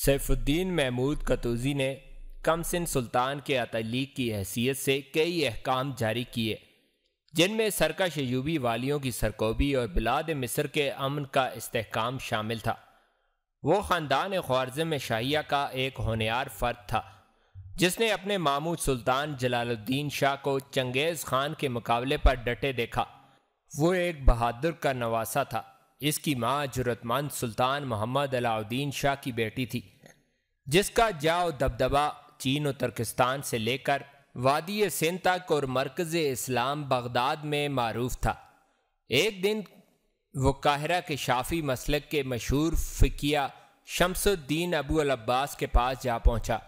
सैफुद्दीन महमूद कतूज़ी ने कमसिन सुल्तान के अतलीक की हैसियत से कई अहकाम जारी किए जिनमें सरकश यूबी वालियों की सरकोबी और बिलाद मिस्र के अमन का इस्तेकाम शामिल था वो ख़ानदान ख्वारजम शाहिया का एक होनहार फ़र्द था जिसने अपने मामू सुल्तान जलालुद्दीन शाह को चंगेज़ खान के मुकाबले पर डटे देखा वो एक बहादुर का नवासा था इसकी माँ जरूरतमंद सुल्तान मोहम्मद अलाउद्दीन शाह की बेटी थी जिसका जाओ दबदबा चीन और तुर्किस्तान से लेकर वादी सिंध तक और मरकज़ इस्लाम बगदाद में मरूफ था एक दिन वो काहरा के शाफी मसलक के मशहूर फ़िकिया शमसुद्दीन अबू अब्बास के पास जा पहुँचा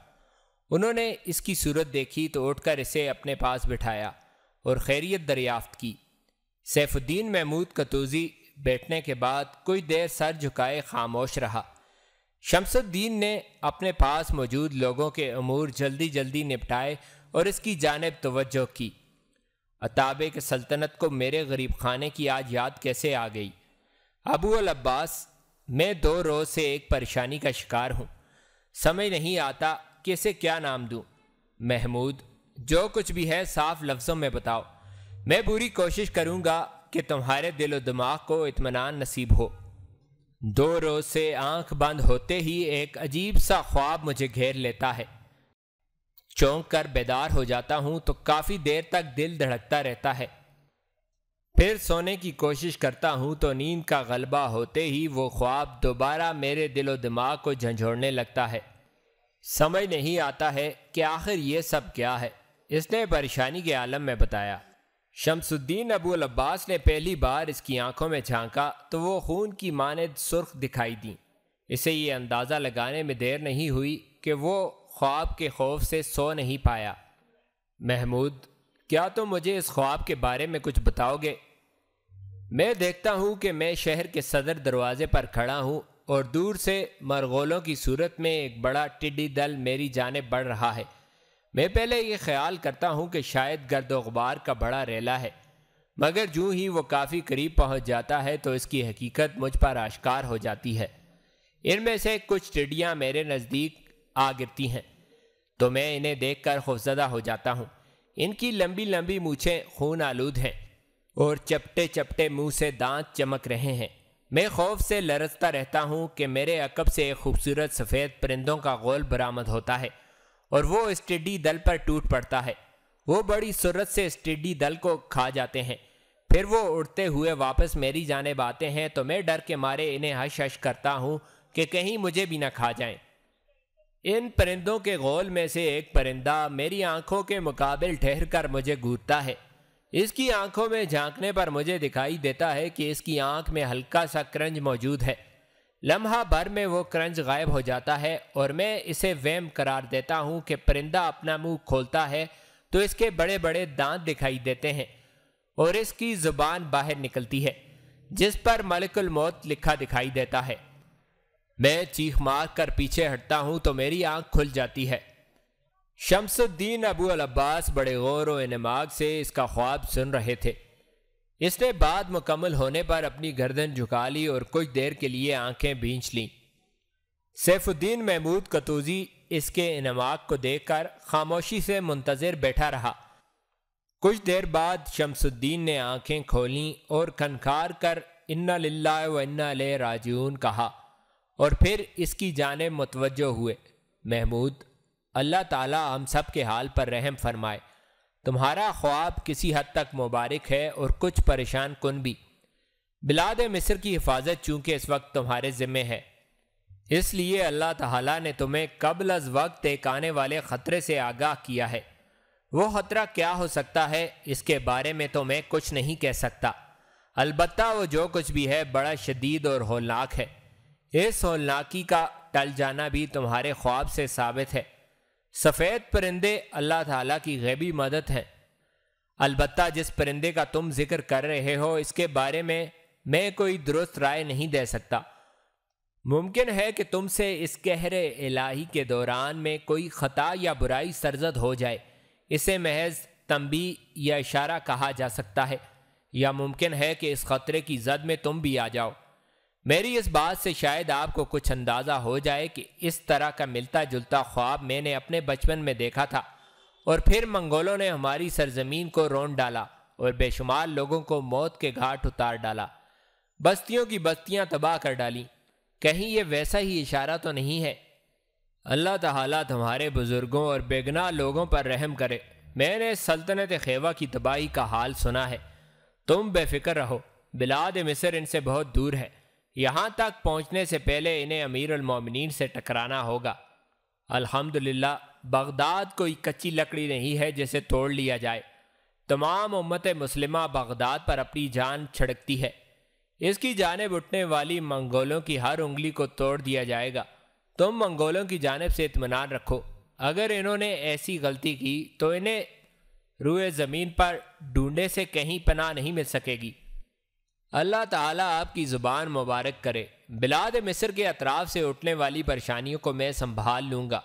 उन्होंने इसकी सूरत देखी तो उठकर इसे अपने पास बिठाया और खैरियत दरियाफ्त की सैफुद्दीन महमूद कतूज़ी बैठने के बाद कुछ देर सर झुकाए खामोश रहा शमसुद्दीन ने अपने पास मौजूद लोगों के अमूर जल्दी जल्दी निपटाए और इसकी जानब तवज्जो की अताबे के सल्तनत को मेरे गरीब खाने की आज याद कैसे आ गई अबू अल अब्बास मैं दो रोज़ से एक परेशानी का शिकार हूँ समझ नहीं आता कि इसे क्या नाम दूँ महमूद जो कुछ भी है साफ लफ्ज़ों में बताओ मैं पूरी कोशिश करूँगा कि तुम्हारे दिलो दिमाग को इतमान नसीब हो दो रोज़ से आंख बंद होते ही एक अजीब सा ख्वाब मुझे घेर लेता है चौंक कर बेदार हो जाता हूँ तो काफ़ी देर तक दिल धड़कता रहता है फिर सोने की कोशिश करता हूँ तो नींद का गलबा होते ही वो ख्वाब दोबारा मेरे दिलो दिमाग को झंझोड़ने लगता है समझ नहीं आता है कि आखिर ये सब क्या है इसने परेशानी के आलम में बताया शमसुद्दीन अबू अब्बास ने पहली बार इसकी आंखों में झांका तो वो खून की मानद सुर्ख दिखाई दी इसे ये अंदाज़ा लगाने में देर नहीं हुई कि वो ख्वाब के खौफ से सो नहीं पाया महमूद क्या तुम तो मुझे इस ख्वाब के बारे में कुछ बताओगे मैं देखता हूँ कि मैं शहर के सदर दरवाजे पर खड़ा हूँ और दूर से मरगोलों की सूरत में एक बड़ा टिड्डी दल मेरी जानब बढ़ रहा है मैं पहले ये ख्याल करता हूँ कि शायद गर्द गुबार का बड़ा रेला है मगर जूँ ही वो काफ़ी करीब पहुँच जाता है तो इसकी हकीकत मुझ पर आश्कार हो जाती है इनमें से कुछ टिड्डियाँ मेरे नज़दीक आ गिरती हैं तो मैं इन्हें देखकर खौफजदा हो जाता हूँ इनकी लंबी लंबी मूछें खून आलूद हैं और चपटे चपटे मुँह से दांत चमक रहे हैं मैं खौफ से लरजता रहता हूँ कि मेरे अकब से एक खूबसूरत सफ़ेद परिंदों का गोल बरामद होता है और वो स्टेडी दल पर टूट पड़ता है वो बड़ी सूरत से स्टेडी दल को खा जाते हैं फिर वो उड़ते हुए वापस मेरी जानेब आते हैं तो मैं डर के मारे इन्हें हश हश करता हूँ कि कहीं मुझे भी ना खा जाएं। इन परिंदों के गोल में से एक परिंदा मेरी आंखों के मुकाबल ठहर कर मुझे घूरता है इसकी आंखों में झांकने पर मुझे दिखाई देता है कि इसकी आंख में हल्का सा क्रंज मौजूद है लम्हा भर में वो क्रंज गायब हो जाता है और मैं इसे वेम करार देता हूँ कि परिंदा अपना मुंह खोलता है तो इसके बड़े बड़े दांत दिखाई देते हैं और इसकी ज़ुबान बाहर निकलती है जिस पर मलिकुल मौत लिखा दिखाई देता है मैं चीख मार कर पीछे हटता हूँ तो मेरी आंख खुल जाती है शमसुद्दीन अबू अब्बास बड़े गौर व नमाग से इसका ख्वाब सुन रहे थे इसने बाद मुकम्मल होने पर अपनी गर्दन झुका ली और कुछ देर के लिए आंखें भींच लीं सैफुद्दीन महमूद कतूजी इसके इनमाक को देखकर खामोशी से मुंतज़र बैठा रहा कुछ देर बाद शमसुद्दीन ने आंखें खोलीं और खनखार कर इन्ना लिल्ला व इन्ना ले राजून कहा और फिर इसकी जाने मुतवजो हुए महमूद अल्लाह ताला हम सब के हाल पर रहम फरमाए तुम्हारा ख्वाब किसी हद तक मुबारक है और कुछ परेशान कन भी बिलाद मिस्र की हिफाजत चूँकि इस वक्त तुम्हारे ज़िम्मे है इसलिए अल्लाह ताला ने तुम्हें कबल अज वक्त एक आने वाले ख़तरे से आगाह किया है वो ख़तरा क्या हो सकता है इसके बारे में तो मैं कुछ नहीं कह सकता अलबत् वो जो कुछ भी है बड़ा शदीद और होलनाक है इस होलनाकी का टल जाना भी तुम्हारे ख्वाब से साबित है सफ़ेद परिंदे अल्लाह ताला की गैबी मदद हैं अलबत् जिस परिंदे का तुम जिक्र कर रहे हो इसके बारे में मैं कोई दुरुस्त राय नहीं दे सकता मुमकिन है कि तुमसे इस गहरे इलाही के दौरान में कोई ख़ता या बुराई सरजद हो जाए इसे महज तंबी या इशारा कहा जा सकता है या मुमकिन है कि इस ख़तरे की जद में तुम भी आ जाओ मेरी इस बात से शायद आपको कुछ अंदाज़ा हो जाए कि इस तरह का मिलता जुलता ख्वाब मैंने अपने बचपन में देखा था और फिर मंगोलों ने हमारी सरजमीन को रोन डाला और बेशुमार लोगों को मौत के घाट उतार डाला बस्तियों की बस्तियां तबाह कर डाली कहीं ये वैसा ही इशारा तो नहीं है अल्लाह ताला तुम्हारे बुज़ुर्गों और बेगना लोगों पर रहम करे मैंने सल्तनत खेवा की तबाही का हाल सुना है तुम बेफिक्र रहो बिलाद मिसर इनसे बहुत दूर है यहाँ तक पहुँचने से पहले इन्हें अमीर उलमिन से टकराना होगा अल्हम्दुलिल्लाह बगदाद कोई कच्ची लकड़ी नहीं है जिसे तोड़ लिया जाए तमाम उम्मत मुस्लिमा बगदाद पर अपनी जान छिड़कती है इसकी जानब उठने वाली मंगोलों की हर उंगली को तोड़ दिया जाएगा तुम मंगोलों की जानब से इतमान रखो अगर इन्होंने ऐसी गलती की तो इन्हें रुए ज़मीन पर ढूंढे से कहीं पनाह नहीं मिल सकेगी अल्लाह ताला आपकी ज़ुबान मुबारक करे बिलाद मिस्र के अतराफ़ से उठने वाली परेशानियों को मैं संभाल लूँगा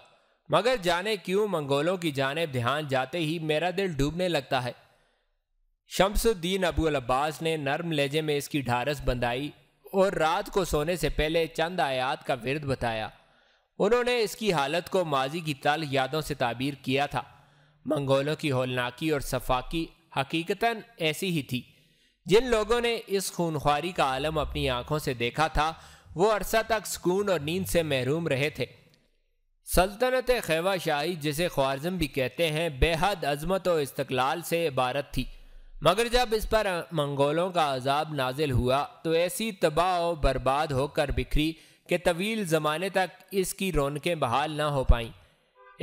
मगर जाने क्यों मंगोलों की जानब ध्यान जाते ही मेरा दिल डूबने लगता है शम्सुद्दीन अबू अब्बास ने नर्म लहजे में इसकी ढारस बंधाई और रात को सोने से पहले चंद आयात का विरद बताया उन्होंने इसकी हालत को माजी की तल यादों से ताबीर किया था मंगोलों की होलनाकी और सफाकी हकीकता ऐसी ही थी जिन लोगों ने इस खूनख्वारी का आलम अपनी आंखों से देखा था वो अरसा तक सुकून और नींद से महरूम रहे थे सल्तनत खैवा शाही जिसे ख्वारजम भी कहते हैं बेहद अजमत और इस्तलाल से इबारत थी मगर जब इस पर मंगोलों का अजाब नाजिल हुआ तो ऐसी तबाह और बर्बाद होकर बिखरी कि तवील ज़माने तक इसकी रौनकें बहाल ना हो पाईं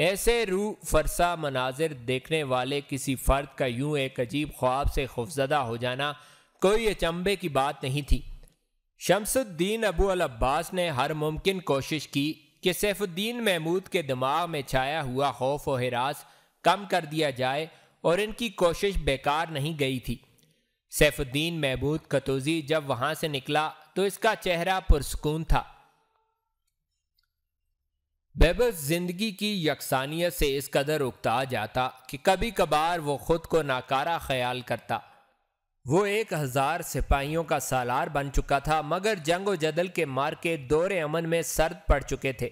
ऐसे रू फरसा मनाजिर देखने वाले किसी फ़र्द का यूं एक अजीब ख्वाब से खुफ़जदा हो जाना कोई अचंबे की बात नहीं थी शमसुद्दीन अबू अल अब्बास ने हर मुमकिन कोशिश की कि सैफुद्दीन महमूद के दिमाग में छाया हुआ खौफ व हिरास कम कर दिया जाए और इनकी कोशिश बेकार नहीं गई थी सैफुद्दीन महमूद कतोजी जब वहां से निकला तो इसका चेहरा पुरसकून था बेबस जिंदगी की यकसानियत से इस कदर उकता जाता कि कभी कभार वो खुद को नाकारा ख्याल करता वो एक हजार सिपाहियों का सालार बन चुका था मगर जंग जदल के मार के दौरे अमन में सर्द पड़ चुके थे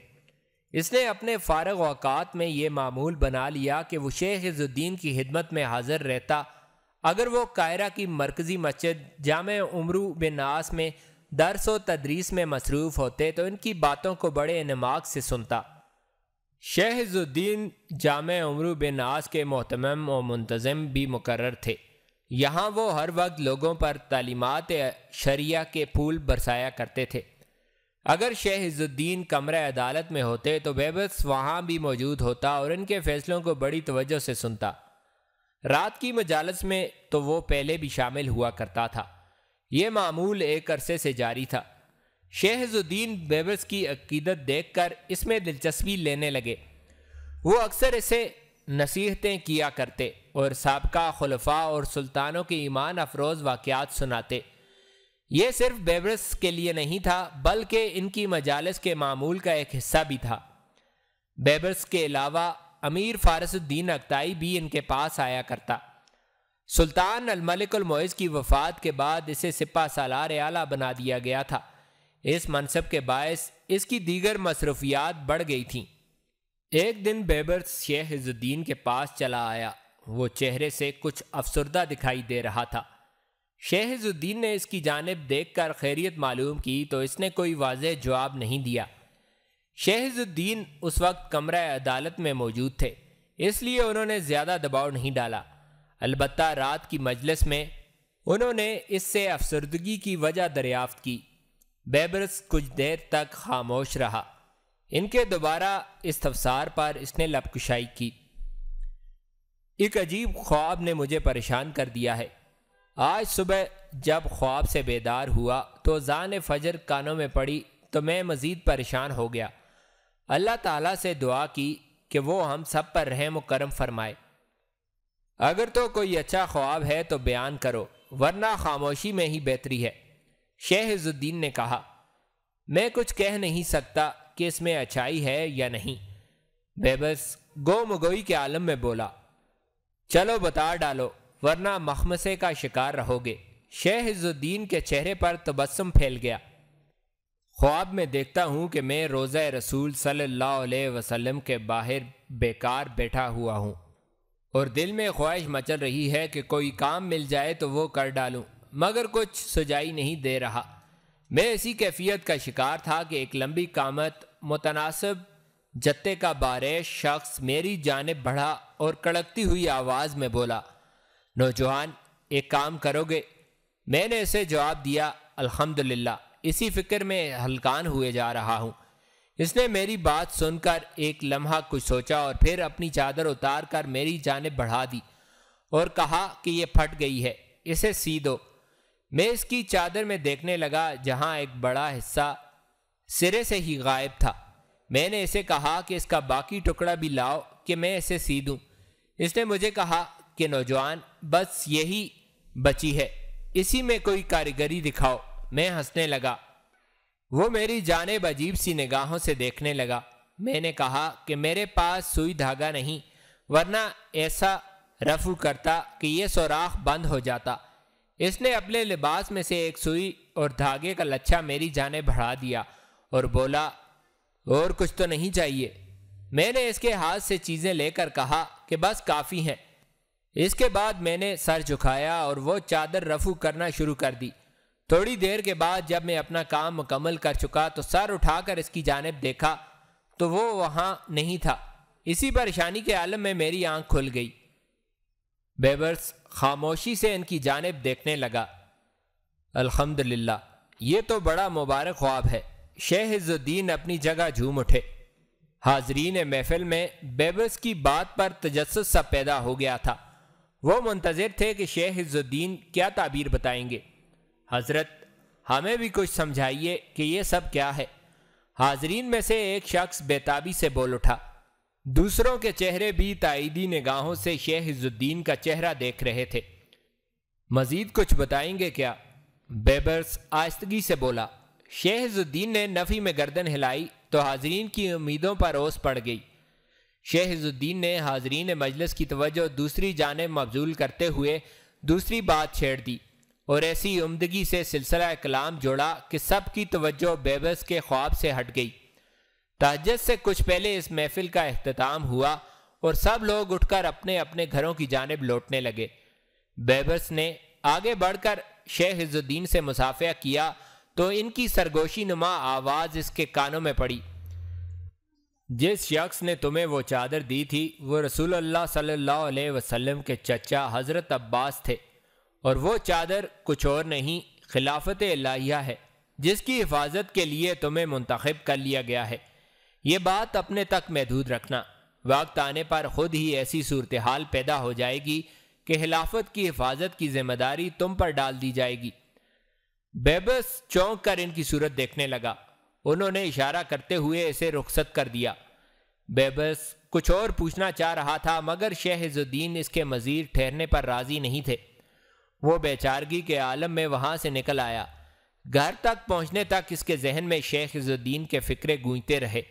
इसने अपने फारग अवकात में ये मामूल बना लिया कि वो शेख इज़ुद्दीन की हिदमत में हाजिर रहता अगर वो कायरा की मरकज़ी मस्जिद जाम उमरू बिनास में दरस व तदरीस में मसरूफ़ होते तो इनकी बातों को बड़े नमाक से सुनता शहजुद्दीन जाम उमरू बिनास के महतम व मुंतज़म भी मुकर थे यहाँ वो हर वक्त लोगों पर तालीमत शरिया के फूल बरसाया करते थे अगर शेह इज़ुद्दीन कमर अदालत में होते तो बेबस वहाँ भी मौजूद होता और इनके फैसलों को बड़ी तवज्जो से सुनता रात की मजालस में तो वो पहले भी शामिल हुआ करता था ये मामूल एक अरसे से जारी था शेहजुद्दीन बेबस की अकीदत देखकर इसमें दिलचस्पी लेने लगे वो अक्सर इसे नसीहतें किया करते और सबका खलफा और सुल्तानों के ईमान अफरोज़ वाक़ात सुनाते ये सिर्फ बेवरस के लिए नहीं था बल्कि इनकी मजालस के मामूल का एक हिस्सा भी था बेबरस के अलावा अमीर फारसुद्दीन अख्ताई भी इनके पास आया करता सुल्तान अलमलिकमोज़ की वफ़ात के बाद इसे सिपा सालार आला बना दिया गया था इस मनसब के बायस इसकी दीगर मसरूफियात बढ़ गई थीं एक दिन बेबर शेह इजुद्दीन के पास चला आया वो चेहरे से कुछ अफसरदा दिखाई दे रहा था शेह इजुद्दीन ने इसकी जानब देख कर खैरियत मालूम की तो इसने कोई वाज जवाब नहीं दिया शेह उस वक्त कमरा अदालत में मौजूद थे इसलिए उन्होंने ज़्यादा दबाव नहीं डाला अलबत् रात की मजलिस में उन्होंने इससे अफसरदगी की वजह दरियाफ्त की बेबरस कुछ देर तक खामोश रहा इनके दोबारा इस तफसार पर इसने लपकुशाई की एक अजीब ख्वाब ने मुझे परेशान कर दिया है आज सुबह जब ख्वाब से बेदार हुआ तो जान फजर कानों में पड़ी तो मैं मज़ीद परेशान हो गया अल्लाह ताला से दुआ की कि वो हम सब पर रहम करम फरमाए अगर तो कोई अच्छा ख्वाब है तो बयान करो वरना खामोशी में ही बेहतरी है शेहजुद्दीन ने कहा मैं कुछ कह नहीं सकता कि इसमें अच्छाई है या नहीं बेबस गोमगोई के आलम में बोला चलो बता डालो वरना मखमसे का शिकार रहोगे शेहजुद्दीन के चेहरे पर तबस्म फैल गया ख्वाब में देखता हूँ कि मैं रोज़ रसूल सल्लल्लाहु अलैहि वसल्लम के बाहर बेकार बैठा हुआ हूँ और दिल में ख्वाहिश मचल रही है कि कोई काम मिल जाए तो वो कर डालूँ मगर कुछ सजाई नहीं दे रहा मैं इसी कैफियत का शिकार था कि एक लंबी कामत मुतनासब जत्ते का बारे शख्स मेरी जानब बढ़ा और कड़कती हुई आवाज़ में बोला नौजवान एक काम करोगे मैंने इसे जवाब दिया अल्हम्दुलिल्लाह इसी फिक्र में हलकान हुए जा रहा हूँ इसने मेरी बात सुनकर एक लम्हा कुछ सोचा और फिर अपनी चादर उतार कर मेरी जानब बढ़ा दी और कहा कि यह फट गई है इसे सी दो मैं इसकी चादर में देखने लगा जहाँ एक बड़ा हिस्सा सिरे से ही गायब था मैंने इसे कहा कि इसका बाकी टुकड़ा भी लाओ कि मैं इसे सी दूँ इसने मुझे कहा कि नौजवान बस यही बची है इसी में कोई कारीगरी दिखाओ मैं हंसने लगा वो मेरी जानब अजीब सी निगाहों से देखने लगा मैंने कहा कि मेरे पास सुई धागा नहीं वरना ऐसा रफू करता कि यह सौराख बंद हो जाता इसने अपने लिबास में से एक सुई और धागे का लच्छा मेरी जाने बढ़ा दिया और बोला और कुछ तो नहीं चाहिए मैंने इसके हाथ से चीज़ें लेकर कहा कि बस काफ़ी हैं इसके बाद मैंने सर झुकाया और वो चादर रफू करना शुरू कर दी थोड़ी देर के बाद जब मैं अपना काम मुकम्मल कर चुका तो सर उठाकर इसकी जानब देखा तो वो वहाँ नहीं था इसी परेशानी के आलम में मेरी आँख खुल गई बेबर्स खामोशी से इनकी जानब देखने लगा अल्हम्दुलिल्लाह ये तो बड़ा मुबारक ख्वाब है शेह अपनी जगह झूम उठे हाजरीन महफिल में बेबर्स की बात पर तजस सा पैदा हो गया था वो मुंतज़र थे कि शेह क्या ताबीर बताएंगे हज़रत हमें भी कुछ समझाइए कि ये सब क्या है हाजरीन में से एक शख्स बेताबी से बोल उठा दूसरों के चेहरे भी ताइदी निगाहों से शेख इज़ुद्दीन का चेहरा देख रहे थे मजीद कुछ बताएंगे क्या बेबर्स आयस्तगी से बोला शेख इज़ुद्दीन ने नफ़ी में गर्दन हिलाई तो हाजरीन की उम्मीदों पर ओस पड़ गई शेख इज़ुद्दीन ने हाजरीन मजलिस की तवज्जो दूसरी जानब मबजूल करते हुए दूसरी बात छेड़ दी और ऐसी उमदगी से सिलसिला कलाम जोड़ा कि सब की तवज्जो बेबस के ख्वाब से हट गई ताजत से कुछ पहले इस महफिल का अख्ताम हुआ और सब लोग उठकर अपने अपने घरों की जानब लौटने लगे बेबस ने आगे बढ़कर शेख इजुद्दीन से मुसाफिया किया तो इनकी सरगोशी नुमा आवाज़ इसके कानों में पड़ी जिस शख्स ने तुम्हें वो चादर दी थी वो रसूल अल्लाह सल्लल्लाहु अलैहि वसल्लम के चचा हज़रत अब्बास थे और वो चादर कुछ और नहीं खिलाफत लाहिया है जिसकी हिफाजत के लिए तुम्हें मुंतखब कर लिया गया है ये बात अपने तक महदूद रखना वक्त आने पर खुद ही ऐसी सूरत हाल पैदा हो जाएगी कि खिलाफत की हिफाजत की जिम्मेदारी तुम पर डाल दी जाएगी बेबस चौंक कर इनकी सूरत देखने लगा उन्होंने इशारा करते हुए इसे रुखसत कर दिया बेबस कुछ और पूछना चाह रहा था मगर शहजुद्दीन इसके मज़ीर ठहरने पर राज़ी नहीं थे वो बेचारगी के आलम में वहाँ से निकल आया घर तक पहुँचने तक इसके जहन में शेख इज़ुद्दीन के फ़िक्रे गूंजते रहे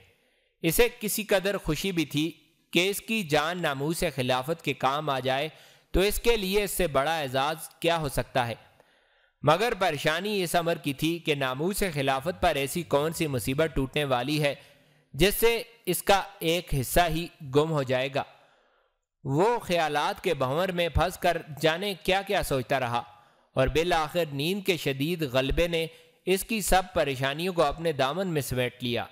इसे किसी कदर खुशी भी थी कि इसकी जान नामूस से खिलाफत के काम आ जाए तो इसके लिए इससे बड़ा एजाज़ क्या हो सकता है मगर परेशानी इस अमर की थी कि नामूस खिलाफत पर ऐसी कौन सी मुसीबत टूटने वाली है जिससे इसका एक हिस्सा ही गुम हो जाएगा वो ख्यालात के भंवर में फंस कर जाने क्या क्या सोचता रहा और बिल आखिर नींद के शदीद गलबे ने इसकी सब परेशानियों को अपने दामन में समेट लिया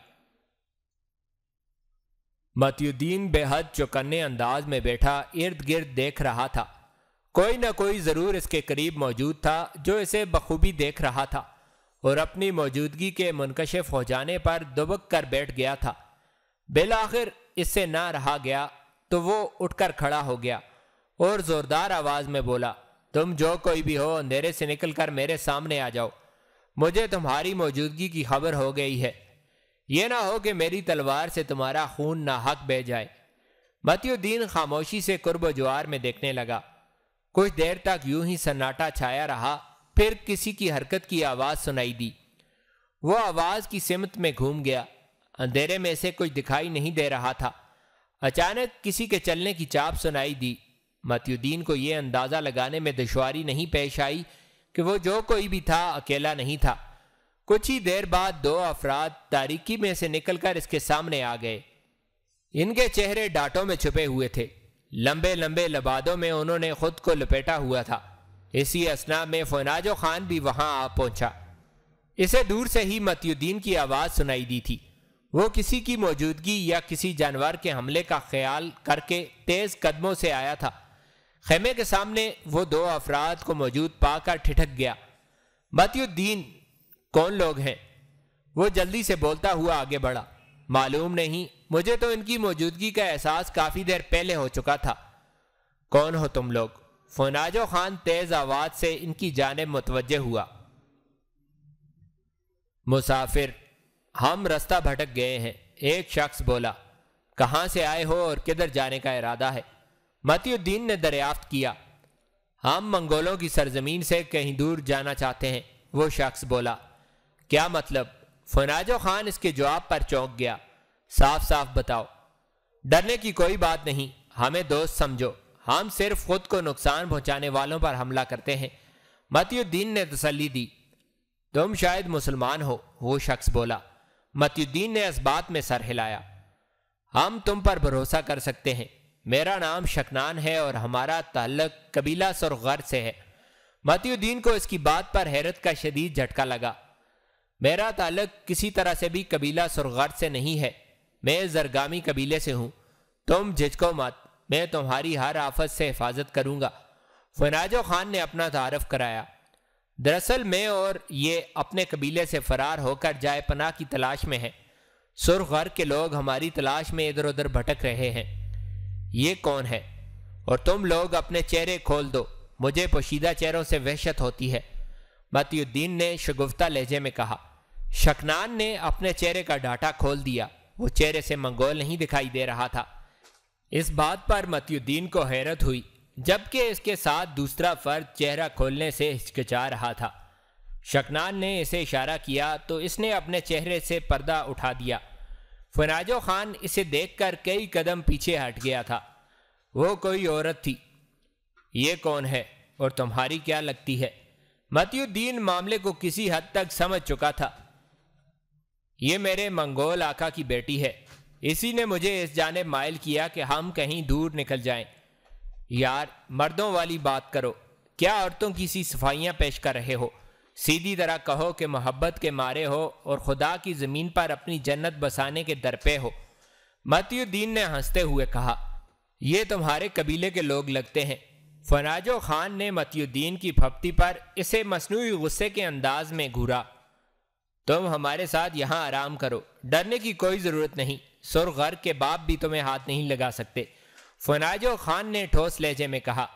मतियुद्दीन बेहद चौकन्ने अंदाज में बैठा इर्द गिर्द देख रहा था कोई ना कोई ज़रूर इसके करीब मौजूद था जो इसे बखूबी देख रहा था और अपनी मौजूदगी के मुनकशिफ हो जाने पर दुबक कर बैठ गया था बिलाखिर इससे ना रहा गया तो वो उठकर खड़ा हो गया और ज़ोरदार आवाज़ में बोला तुम जो कोई भी हो अंधेरे से निकल कर मेरे सामने आ जाओ मुझे तुम्हारी मौजूदगी की खबर हो गई है यह ना हो कि मेरी तलवार से तुम्हारा खून ना हक बह जाए मतियुद्दीन खामोशी से कुर्ब ज्वार में देखने लगा कुछ देर तक यूं ही सन्नाटा छाया रहा फिर किसी की हरकत की आवाज सुनाई दी वो आवाज की सिमत में घूम गया अंधेरे में से कुछ दिखाई नहीं दे रहा था अचानक किसी के चलने की चाप सुनाई दी मतियुद्दीन को यह अंदाज़ा लगाने में दुशारी नहीं पेश आई कि वो जो कोई भी था अकेला नहीं था कुछ ही देर बाद दो अफराद तारीकी में से निकलकर इसके सामने आ गए इनके चेहरे डांटों में छुपे हुए थे लंबे लंबे लबादों में उन्होंने खुद को लपेटा हुआ था इसी असना में फोनाजो खान भी वहां आ पहुंचा इसे दूर से ही मतियुद्दीन की आवाज़ सुनाई दी थी वो किसी की मौजूदगी या किसी जानवर के हमले का ख्याल करके तेज़ कदमों से आया था खेमे के सामने वो दो अफराद को मौजूद पाकर ठिठक गया मतियुद्दीन कौन लोग हैं वो जल्दी से बोलता हुआ आगे बढ़ा मालूम नहीं मुझे तो इनकी मौजूदगी का एहसास काफ़ी देर पहले हो चुका था कौन हो तुम लोग फोनाजो खान तेज़ आवाज़ से इनकी जानब मुतवजह हुआ मुसाफिर हम रास्ता भटक गए हैं एक शख्स बोला कहाँ से आए हो और किधर जाने का इरादा है मतियुद्दीन ने दरियाफ्त किया हम मंगोलों की सरजमीन से कहीं दूर जाना चाहते हैं वो शख्स बोला क्या मतलब फनाजो खान इसके जवाब पर चौंक गया साफ साफ बताओ डरने की कोई बात नहीं हमें दोस्त समझो हम सिर्फ खुद को नुकसान पहुंचाने वालों पर हमला करते हैं मतियुद्दीन ने तसली दी तुम शायद मुसलमान हो वो शख्स बोला मतियुद्दीन ने इस बात में सर हिलाया हम तुम पर भरोसा कर सकते हैं मेरा नाम शकनान है और हमारा ताल्लक कबीला सुरगर से है मतियुद्दीन को इसकी बात पर हैरत का शदीद झटका लगा मेरा ताल्लक किसी तरह से भी कबीला सुरगाट से नहीं है मैं जरगामी कबीले से हूँ तुम झिझको मत मैं तुम्हारी हर आफत से हिफाजत करूँगा फनाजो खान ने अपना तारफ कराया दरअसल मैं और ये अपने कबीले से फरार होकर जाए पनाह की तलाश में हैं सुरगर के लोग हमारी तलाश में इधर उधर भटक रहे हैं ये कौन है और तुम लोग अपने चेहरे खोल दो मुझे पोशीदा चेहरों से वहशत होती है मतियुद्दीन ने शगुफ्ता लहजे में कहा शकनान ने अपने चेहरे का डाटा खोल दिया वो चेहरे से मंगोल नहीं दिखाई दे रहा था इस बात पर मतियुद्दीन को हैरत हुई जबकि इसके साथ दूसरा फर्द चेहरा खोलने से हिचकिचा रहा था शकनान ने इसे इशारा किया तो इसने अपने चेहरे से पर्दा उठा दिया फनाजो खान इसे देखकर कई कदम पीछे हट गया था वो कोई औरत थी ये कौन है और तुम्हारी क्या लगती है मतियुद्दीन मामले को किसी हद तक समझ चुका था ये मेरे मंगोल आका की बेटी है इसी ने मुझे इस जाने मायल किया कि हम कहीं दूर निकल जाएं। यार मर्दों वाली बात करो क्या औरतों की सी सफाइयाँ पेश कर रहे हो सीधी तरह कहो कि मोहब्बत के मारे हो और खुदा की ज़मीन पर अपनी जन्नत बसाने के दरपे हो मतियुद्दीन ने हंसते हुए कहा ये तुम्हारे कबीले के लोग लगते हैं फनाजो खान ने मतियुद्दीन की फप्ती पर इसे मसनू गुस्से के अंदाज में घूरा तुम हमारे साथ यहाँ आराम करो डरने की कोई ज़रूरत नहीं सुरगर के बाप भी तुम्हें हाथ नहीं लगा सकते फनाजो खान ने ठोस लहजे में कहा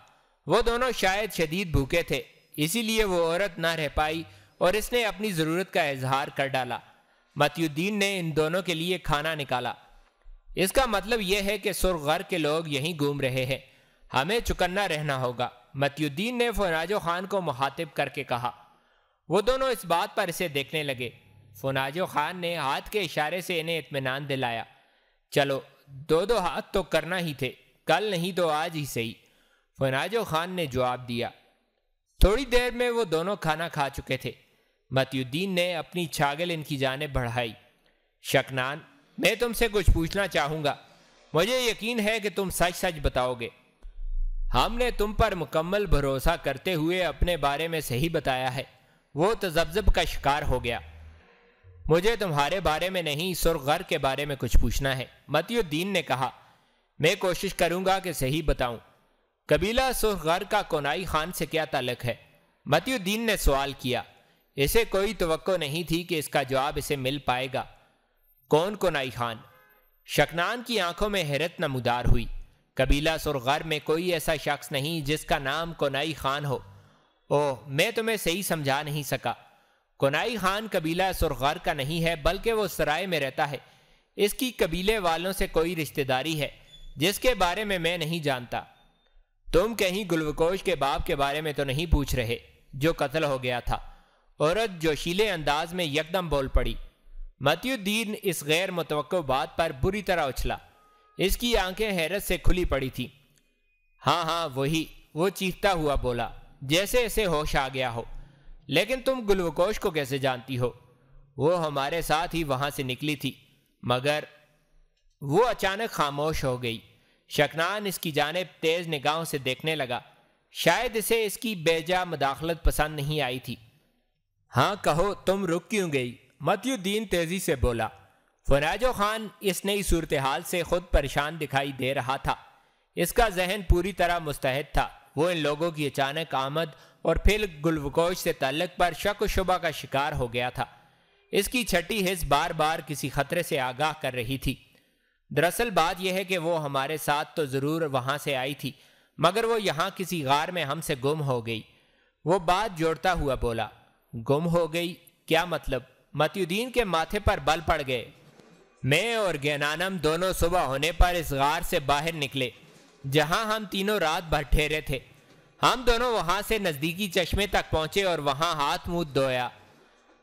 वो दोनों शायद शदीद भूखे थे इसीलिए वो औरत ना रह पाई और इसने अपनी ज़रूरत का इजहार कर डाला मतियुद्दीन ने इन दोनों के लिए खाना निकाला इसका मतलब यह है कि सुरगर के लोग यहीं घूम रहे हैं हमें चुकन्ना रहना होगा मतियुद्दीन ने फनाजो खान को मुहातिब करके कहा वो दोनों इस बात पर इसे देखने लगे फोनाजो खान ने हाथ के इशारे से इन्हें इतमान दिलाया चलो दो दो हाथ तो करना ही थे कल नहीं तो आज ही सही फनाजो खान ने जवाब दिया थोड़ी देर में वो दोनों खाना खा चुके थे मतियुद्दीन ने अपनी छागल इनकी जाने बढ़ाई शकनान मैं तुमसे कुछ पूछना चाहूँगा मुझे यकीन है कि तुम सच सच बताओगे हमने तुम पर मुकम्मल भरोसा करते हुए अपने बारे में सही बताया है वो तो का शिकार हो गया मुझे तुम्हारे बारे में नहीं सुरगर के बारे में कुछ पूछना है मतियुद्दीन ने कहा मैं कोशिश करूंगा कि सही बताऊं कबीला सुरगर का कोनाई खान से क्या तलक है मतियुद्दीन ने सवाल किया इसे कोई तो नहीं थी कि इसका जवाब इसे मिल पाएगा कौन कोनाई खान शकनान की आंखों में हैरत नमदार हुई कबीला सुरगर में कोई ऐसा शख्स नहीं जिसका नाम कोनाई खान हो ओह मैं तुम्हें सही समझा नहीं सका कोनाई खान कबीला सुरगार का नहीं है बल्कि वो सराय में रहता है इसकी कबीले वालों से कोई रिश्तेदारी है जिसके बारे में मैं नहीं जानता तुम कहीं गुलवकोश के बाप के बारे में तो नहीं पूछ रहे जो कत्ल हो गया था औरत जोशीले अंदाज में यकदम बोल पड़ी मतियुद्दीन इस गैर मुतव बात पर बुरी तरह उछला इसकी आंखें हैरत से खुली पड़ी थी हाँ हाँ वही वो चीखता हुआ बोला जैसे ऐसे होश आ गया हो लेकिन तुम गुलवकोश को कैसे जानती हो वो हमारे साथ ही वहां से निकली थी मगर वो अचानक खामोश हो गई शकनान इसकी जानब तेज़ निगाहों से देखने लगा शायद इसे इसकी बेजा मदाखलत पसंद नहीं आई थी हाँ कहो तुम रुक क्यों गई मतयुद्दीन तेज़ी से बोला फराजो खान इस नई सूरत हाल से खुद परेशान दिखाई दे रहा था इसका जहन पूरी तरह मुस्तहद था वो इन लोगों की अचानक आमद और फिर गुलवकोश से तल्लक पर शक व शुबा का शिकार हो गया था इसकी छठी हिस्स बार बार किसी खतरे से आगाह कर रही थी दरअसल बात यह है कि वो हमारे साथ तो ज़रूर वहाँ से आई थी मगर वो यहाँ किसी गार में हमसे गुम हो गई वो बात जोड़ता हुआ बोला गुम हो गई क्या मतलब मतियुद्दीन के माथे पर बल पड़ गए मैं और ज्ञानानम दोनों सुबह होने पर इस गार से बाहर निकले जहां हम तीनों रात भर ठहरे थे हम दोनों वहां से नजदीकी चश्मे तक पहुंचे और वहां हाथ मुंह धोया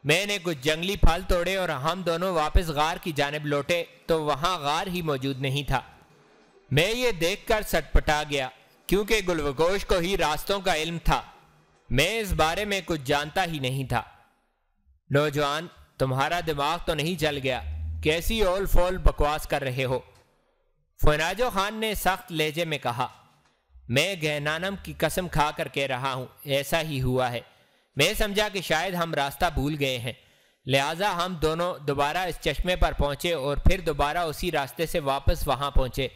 मैंने कुछ जंगली फल तोड़े और हम दोनों वापस गार की जानब लौटे तो वहां गार ही मौजूद नहीं था मैं ये देखकर सटपटा गया क्योंकि गुलवकोश को ही रास्तों का इल्म था मैं इस बारे में कुछ जानता ही नहीं था नौजवान तुम्हारा दिमाग तो नहीं चल गया कैसी ओल फोल बकवास कर रहे हो फराजो खान ने सख्त लहजे में कहा मैं गहनानम की कसम खा कर कह रहा हूँ ऐसा ही हुआ है मैं समझा कि शायद हम रास्ता भूल गए हैं लिहाजा हम दोनों दोबारा इस चश्मे पर पहुँचे और फिर दोबारा उसी रास्ते से वापस वहाँ पहुँचे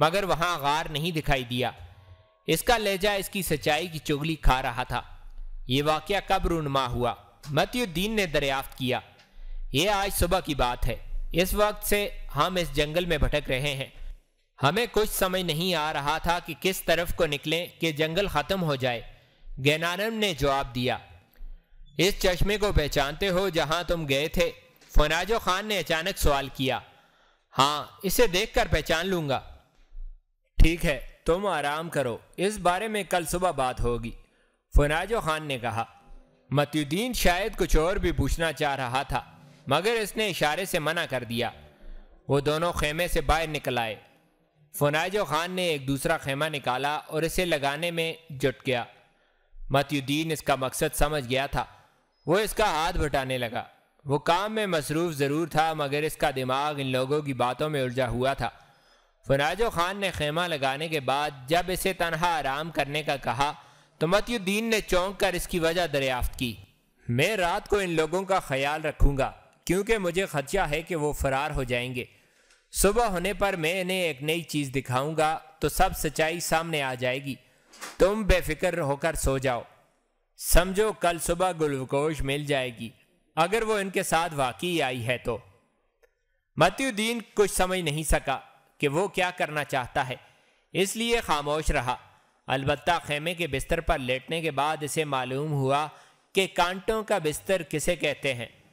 मगर वहाँ गार नहीं दिखाई दिया इसका लहजा इसकी सच्चाई की चुगली खा रहा था ये वाक़ कब रूनमा हुआ मतियुद्दीन ने दरियाफ्त किया ये आज सुबह की बात है इस वक्त से हम इस जंगल में भटक रहे हैं हमें कुछ समझ नहीं आ रहा था कि किस तरफ को निकलें कि जंगल ख़त्म हो जाए गैनानम ने जवाब दिया इस चश्मे को पहचानते हो जहां तुम गए थे फनाजो खान ने अचानक सवाल किया हाँ इसे देखकर पहचान लूंगा ठीक है तुम आराम करो इस बारे में कल सुबह बात होगी फनाजो खान ने कहा मतुद्दीन शायद कुछ और भी पूछना चाह रहा था मगर इसने इशारे से मना कर दिया वो दोनों खेमे से बाहर निकल आए फनाजो खान ने एक दूसरा खेमा निकाला और इसे लगाने में जुट गया मतुद्दीन इसका मकसद समझ गया था वो इसका हाथ बटाने लगा वो काम में मसरूफ़ ज़रूर था मगर इसका दिमाग इन लोगों की बातों में उलझा हुआ था फनाजो खान ने खेमा लगाने के बाद जब इसे तनहा आराम करने का कहा तो मतुद्दीन ने चौंक कर इसकी वजह दरियाफ्त की मैं रात को इन लोगों का ख्याल रखूँगा क्योंकि मुझे खदशा है कि वो फरार हो जाएंगे सुबह होने पर मैं इन्हें एक नई चीज दिखाऊंगा तो सब सच्चाई सामने आ जाएगी तुम बेफिक्र होकर सो जाओ समझो कल सुबह गुलवकोश मिल जाएगी अगर वो इनके साथ वाकई आई है तो मत्युद्दीन कुछ समझ नहीं सका कि वो क्या करना चाहता है इसलिए खामोश रहा अलबत् खेमे के बिस्तर पर लेटने के बाद इसे मालूम हुआ कि कांटों का बिस्तर किसे कहते हैं